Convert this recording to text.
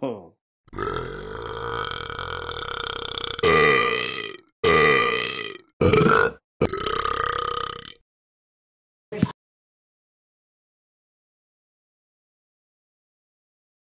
哦。